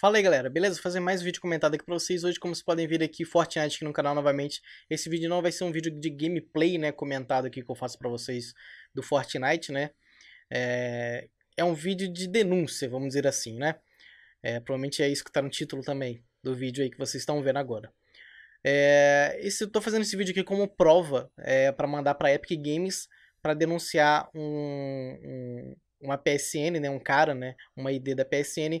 Fala aí galera, beleza? Vou fazer mais um vídeo comentado aqui pra vocês. Hoje, como vocês podem ver aqui, Fortnite aqui no canal novamente. Esse vídeo não vai ser um vídeo de gameplay, né, comentado aqui que eu faço pra vocês do Fortnite, né. É, é um vídeo de denúncia, vamos dizer assim, né. É, provavelmente é isso que tá no título também do vídeo aí que vocês estão vendo agora. É, esse, eu tô fazendo esse vídeo aqui como prova é, para mandar pra Epic Games para denunciar um, um, uma PSN, né, um cara, né, uma ID da PSN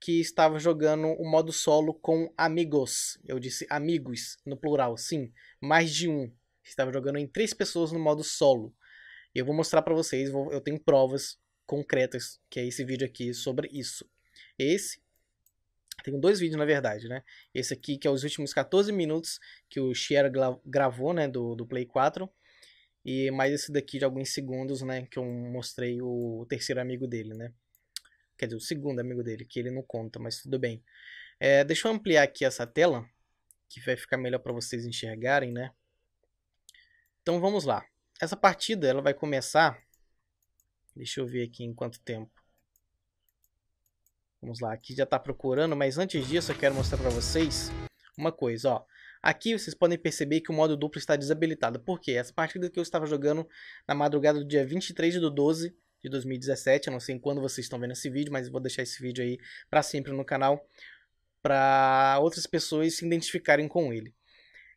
que estava jogando o modo solo com amigos. Eu disse amigos no plural, sim, mais de um. Estava jogando em três pessoas no modo solo. Eu vou mostrar para vocês, eu tenho provas concretas, que é esse vídeo aqui sobre isso. Esse tenho dois vídeos, na verdade, né? Esse aqui, que é os últimos 14 minutos que o Xiera gravou, né, do, do Play 4. E mais esse daqui de alguns segundos, né, que eu mostrei o terceiro amigo dele, né? Quer dizer, o segundo amigo dele, que ele não conta, mas tudo bem. É, deixa eu ampliar aqui essa tela, que vai ficar melhor para vocês enxergarem, né? Então vamos lá. Essa partida ela vai começar. Deixa eu ver aqui em quanto tempo. Vamos lá, aqui já está procurando, mas antes disso eu quero mostrar para vocês uma coisa, ó. Aqui vocês podem perceber que o modo duplo está desabilitado. Por quê? Essa partida que eu estava jogando na madrugada do dia 23 do 12 de 2017. Eu não sei quando vocês estão vendo esse vídeo, mas vou deixar esse vídeo aí para sempre no canal para outras pessoas se identificarem com ele.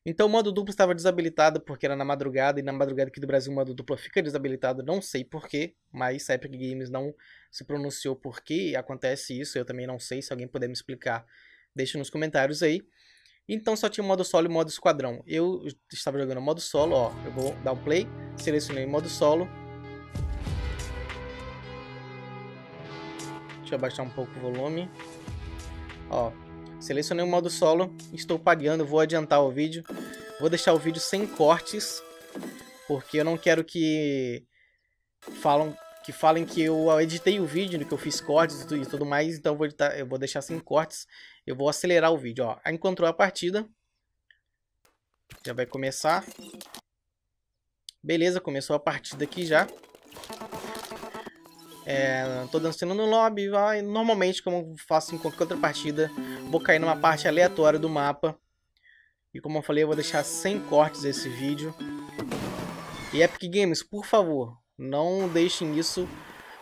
Então o modo duplo estava desabilitado porque era na madrugada, e na madrugada aqui do Brasil o modo duplo fica desabilitado, não sei porquê, mas a Epic Games não se pronunciou porquê acontece isso, eu também não sei, se alguém puder me explicar, deixa nos comentários aí. Então só tinha o modo solo e o modo esquadrão. Eu estava jogando modo solo, ó, eu vou dar um play, selecionei o modo solo, Deixa eu abaixar um pouco o volume. Ó, selecionei o modo solo, estou pagando, vou adiantar o vídeo. Vou deixar o vídeo sem cortes, porque eu não quero que falam que falem que eu editei o vídeo, que eu fiz cortes e tudo mais, então eu vou, editar, eu vou deixar sem cortes. Eu vou acelerar o vídeo, ó. Encontrou a partida. Já vai começar. Beleza, começou a partida aqui já. É, tô dançando no lobby, vai. Normalmente, como faço em qualquer outra partida, vou cair numa parte aleatória do mapa. E como eu falei, eu vou deixar sem cortes esse vídeo. E Epic Games, por favor, não deixem isso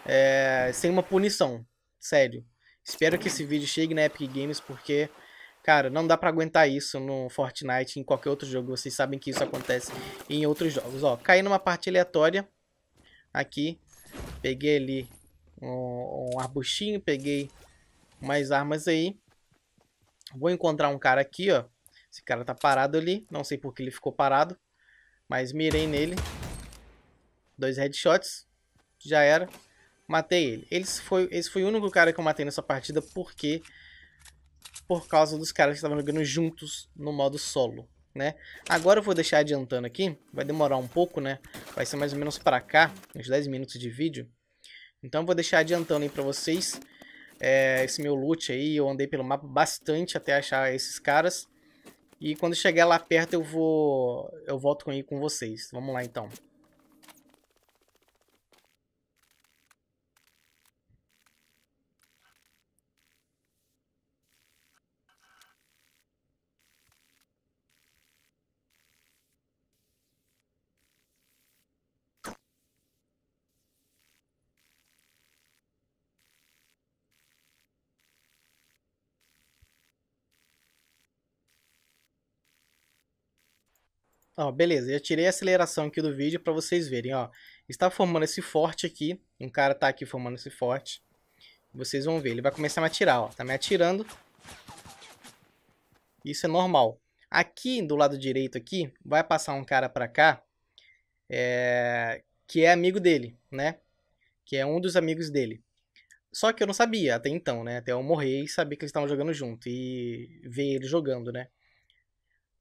é, sem uma punição. Sério. Espero que esse vídeo chegue na Epic Games, porque, cara, não dá pra aguentar isso no Fortnite, em qualquer outro jogo. Vocês sabem que isso acontece em outros jogos. Ó, caí numa parte aleatória aqui. Peguei ali um, um arbustinho, peguei mais armas aí. Vou encontrar um cara aqui, ó. Esse cara tá parado ali, não sei por que ele ficou parado, mas mirei nele. Dois headshots, já era, matei ele. Esse foi, esse foi o único cara que eu matei nessa partida porque... Por causa dos caras que estavam jogando juntos no modo solo. Né? Agora eu vou deixar adiantando aqui, vai demorar um pouco, né? Vai ser mais ou menos pra cá, uns 10 minutos de vídeo. Então vou deixar adiantando aí pra vocês é, esse meu loot aí. Eu andei pelo mapa bastante até achar esses caras. E quando chegar lá perto eu vou... eu volto com, com vocês. Vamos lá então. Ó, beleza, eu tirei a aceleração aqui do vídeo para vocês verem, ó. Está formando esse forte aqui, um cara tá aqui formando esse forte. Vocês vão ver, ele vai começar a me atirar, ó. Tá me atirando. Isso é normal. Aqui do lado direito aqui, vai passar um cara para cá, é... que é amigo dele, né? Que é um dos amigos dele. Só que eu não sabia até então, né? Até eu morrer e saber que eles estavam jogando junto e ver ele jogando, né?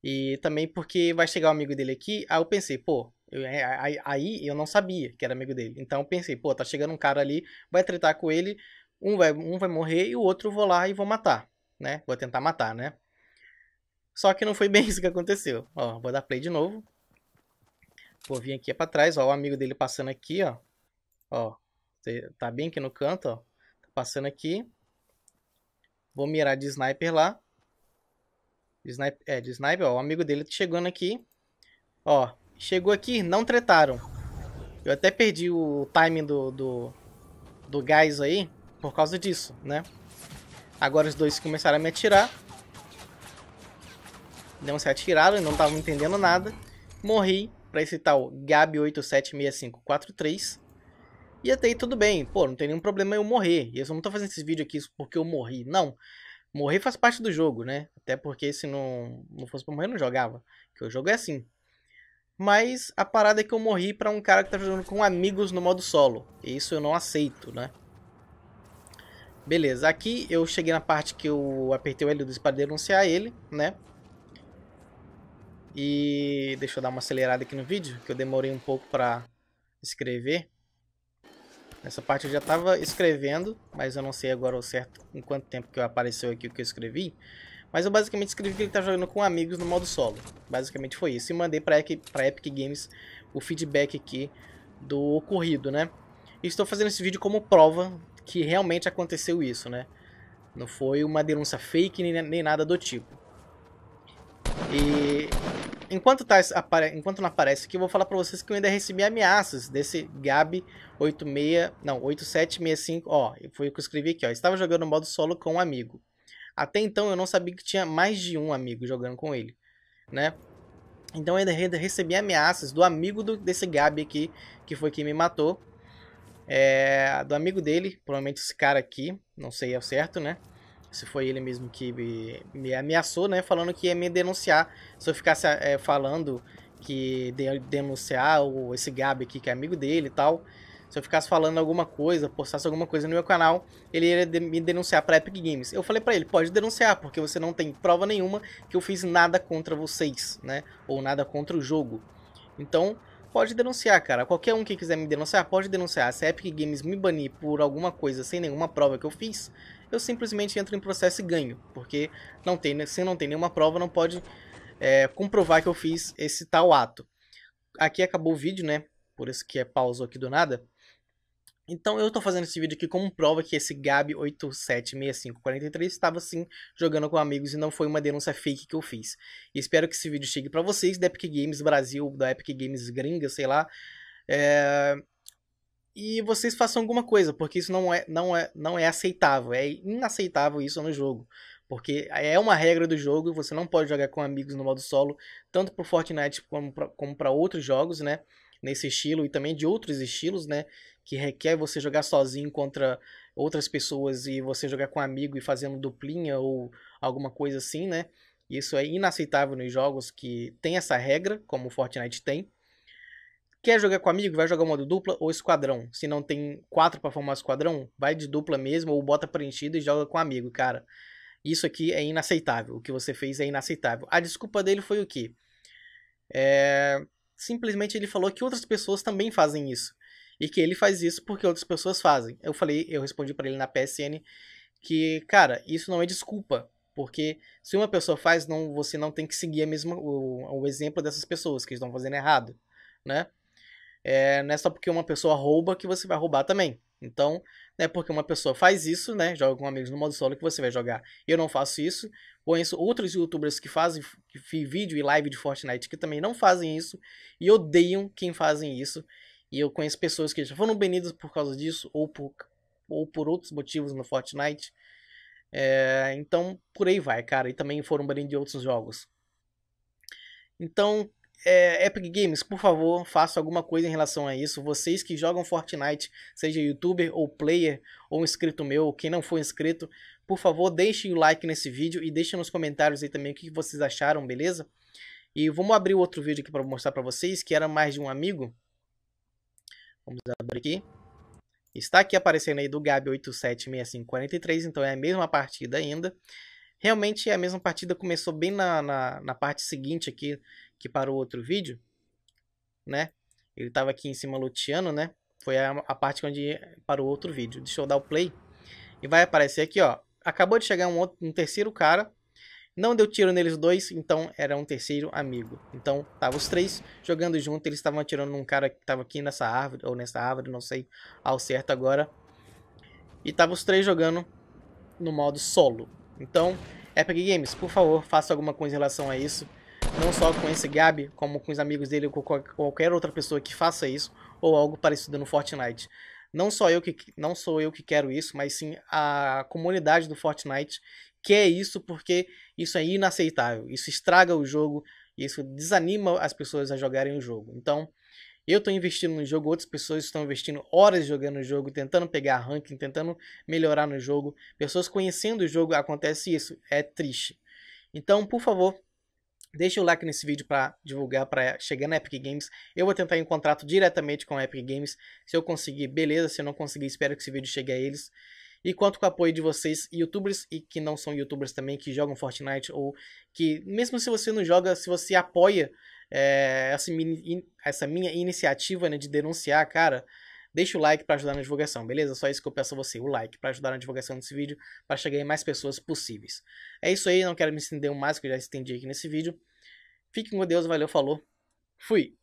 E também porque vai chegar um amigo dele aqui, aí eu pensei, pô, eu, é, aí eu não sabia que era amigo dele. Então eu pensei, pô, tá chegando um cara ali, vai tretar com ele, um vai, um vai morrer e o outro vou lá e vou matar, né? Vou tentar matar, né? Só que não foi bem isso que aconteceu. Ó, vou dar play de novo. Vou vir aqui pra trás, ó, o amigo dele passando aqui, ó. Ó, tá bem aqui no canto, ó. Tá passando aqui. Vou mirar de sniper lá. De sniper, é, de sniper, ó. O amigo dele tá chegando aqui. Ó, chegou aqui, não tretaram. Eu até perdi o timing do, do, do gás aí por causa disso, né? Agora os dois começaram a me atirar. Não se atiraram, e não estavam entendendo nada. Morri para esse tal gab 876543 E até aí tudo bem. Pô, não tem nenhum problema eu morrer. E eu só não tô fazendo esse vídeo aqui porque eu morri. Não. Morrer faz parte do jogo, né? Até porque se não, não fosse pra morrer, eu não jogava. Porque o jogo é assim. Mas a parada é que eu morri pra um cara que tá jogando com amigos no modo solo. E isso eu não aceito, né? Beleza, aqui eu cheguei na parte que eu apertei o L2 para denunciar ele, né? E deixa eu dar uma acelerada aqui no vídeo, que eu demorei um pouco pra escrever essa parte eu já estava escrevendo, mas eu não sei agora o certo em quanto tempo que apareceu aqui o que eu escrevi. Mas eu basicamente escrevi que ele está jogando com amigos no modo solo. Basicamente foi isso. E mandei para Epic, pra Epic Games o feedback aqui do ocorrido, né? E estou fazendo esse vídeo como prova que realmente aconteceu isso, né? Não foi uma denúncia fake nem, nem nada do tipo. E Enquanto, tá, Enquanto não aparece aqui, eu vou falar para vocês que eu ainda recebi ameaças desse Gabi 86... Não, 8765, ó, foi o que eu escrevi aqui, ó. Estava jogando modo solo com um amigo. Até então eu não sabia que tinha mais de um amigo jogando com ele, né? Então eu ainda recebi ameaças do amigo do, desse Gabi aqui, que foi quem me matou. É, do amigo dele, provavelmente esse cara aqui, não sei ao certo, né? se foi ele mesmo que me, me, ameaçou, né? Falando que ia me denunciar se eu ficasse é, falando que de, denunciar o, esse Gabi aqui, que é amigo dele e tal. Se eu ficasse falando alguma coisa, postasse alguma coisa no meu canal, ele ia de, me denunciar pra Epic Games. Eu falei para ele, pode denunciar, porque você não tem prova nenhuma que eu fiz nada contra vocês, né? Ou nada contra o jogo. Então, pode denunciar, cara. Qualquer um que quiser me denunciar, pode denunciar. Se a Epic Games me banir por alguma coisa sem nenhuma prova que eu fiz, eu simplesmente entro em processo e ganho, porque não tem, né, se não tem nenhuma prova, não pode é, comprovar que eu fiz esse tal ato. Aqui acabou o vídeo, né? Por isso que é pausa aqui do nada. Então eu estou fazendo esse vídeo aqui como prova que esse Gabi 876543 estava sim jogando com amigos e não foi uma denúncia fake que eu fiz. E espero que esse vídeo chegue para vocês da Epic Games Brasil, da Epic Games Gringa, sei lá. É e vocês façam alguma coisa, porque isso não é, não é, não é aceitável, é inaceitável isso no jogo. Porque é uma regra do jogo, você não pode jogar com amigos no modo solo, tanto pro Fortnite como para outros jogos, né? Nesse estilo e também de outros estilos, né? Que requer você jogar sozinho contra outras pessoas e você jogar com um amigo e fazendo duplinha ou alguma coisa assim, né? Isso é inaceitável nos jogos que tem essa regra, como o Fortnite tem. Quer jogar com amigo? Vai jogar modo dupla ou esquadrão. Se não tem quatro para formar esquadrão, vai de dupla mesmo ou bota preenchido e joga com amigo, cara. Isso aqui é inaceitável. O que você fez é inaceitável. A desculpa dele foi o quê? É... Simplesmente ele falou que outras pessoas também fazem isso. E que ele faz isso porque outras pessoas fazem. Eu falei, eu respondi para ele na PSN que, cara, isso não é desculpa. Porque se uma pessoa faz, não, você não tem que seguir a mesma, o, o exemplo dessas pessoas que estão fazendo errado, né? É, não é só porque uma pessoa rouba que você vai roubar também. Então, é porque uma pessoa faz isso, né, joga com amigos no modo solo que você vai jogar. Eu não faço isso. Conheço outros youtubers que fazem que vídeo e live de Fortnite que também não fazem isso e odeiam quem fazem isso. E eu conheço pessoas que já foram banidas por causa disso ou por, ou por outros motivos no Fortnite. É, então, por aí vai, cara. E também foram banidos de outros jogos. Então, é, Epic Games, por favor, faça alguma coisa em relação a isso. Vocês que jogam Fortnite, seja youtuber ou player, ou inscrito meu, quem não for inscrito, por favor, deixem o like nesse vídeo e deixem nos comentários aí também o que vocês acharam, beleza? E vamos abrir outro vídeo aqui para mostrar para vocês, que era mais de um amigo. Vamos abrir aqui. Está aqui aparecendo aí do gab 876543 então é a mesma partida ainda. Realmente a mesma partida começou bem na, na, na parte seguinte aqui que parou outro vídeo, né? Ele tava aqui em cima luteando, né? Foi a, a parte onde parou outro vídeo. Deixa eu dar o play. E vai aparecer aqui, ó. Acabou de chegar um, outro, um terceiro cara. Não deu tiro neles dois, então era um terceiro amigo. Então, tava os três jogando junto. Eles estavam atirando num cara que tava aqui nessa árvore, ou nessa árvore, não sei ao certo agora. E tava os três jogando no modo solo. Então, Epic Games, por favor, faça alguma coisa em relação a isso. Não só com esse Gabi, como com os amigos dele ou com qualquer outra pessoa que faça isso ou algo parecido no Fortnite. Não só eu que não sou eu que quero isso, mas sim a comunidade do Fortnite quer isso porque isso é inaceitável. Isso estraga o jogo, isso desanima as pessoas a jogarem o jogo. Então, eu estou investindo no jogo, outras pessoas estão investindo horas jogando o jogo, tentando pegar ranking, tentando melhorar no jogo. Pessoas conhecendo o jogo, acontece isso, é triste. Então, por favor, Deixa o like nesse vídeo para divulgar, para chegar na Epic Games. Eu vou tentar em contrato diretamente com a Epic Games. Se eu conseguir, beleza. Se eu não conseguir, espero que esse vídeo chegue a eles. E quanto com o apoio de vocês, youtubers e que não são youtubers também, que jogam Fortnite ou que, mesmo se você não joga, se você apoia é, essa, minha, essa minha iniciativa né, de denunciar, cara, Deixa o like para ajudar na divulgação, beleza? Só isso que eu peço a você, o like para ajudar na divulgação desse vídeo, para chegar em mais pessoas possíveis. É isso aí, não quero me estender mais, que eu já estendi aqui nesse vídeo. Fiquem com Deus, valeu, falou, fui!